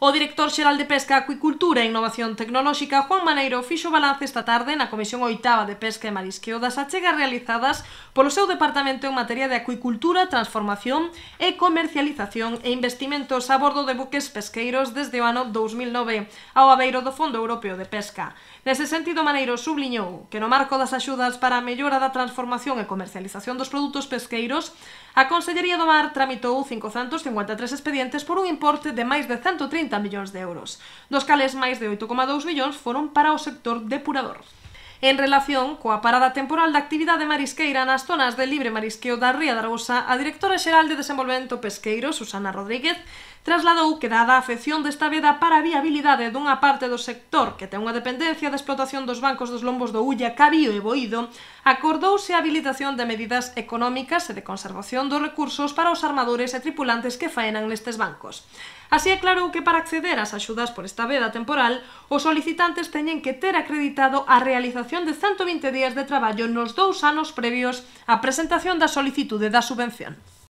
O director xeral de Pesca, Acuicultura e Innovación Tecnolóxica, Juan Maneiro, fixo balance esta tarde na Comisión Oitava de Pesca e Marisqueo das achegas realizadas polo seu departamento en materia de acuicultura, transformación e comercialización e investimentos a bordo de buques pesqueiros desde o ano 2009 ao abeiro do Fondo Europeo de Pesca. Nese sentido, Maneiro subliñou que no marco das axudas para a mellora da transformación e comercialización dos produtos pesqueiros, a Consellería do Mar tramitou 553 expedientes por un importe de máis de 130 millóns de euros, dos cales máis de 8,2 millóns foron para o sector depurador en relación coa parada temporal da actividade marisqueira nas zonas de libre marisqueo da Ría da Arousa, a directora xeral de desenvolvemento pesqueiro, Susana Rodríguez, trasladou que dada a afección desta veda para a viabilidade dunha parte do sector que ten unha dependencia da de explotación dos bancos dos lombos do Ulla, Cabío e Boído, acordouse a habilitación de medidas económicas e de conservación dos recursos para os armadores e tripulantes que faenan nestes bancos. Así aclarou que para acceder ás axudas por esta veda temporal, os solicitantes teñen que ter acreditado a realización realización de 120 días de traballo nos dous anos previos á presentación da solicitude da subvención.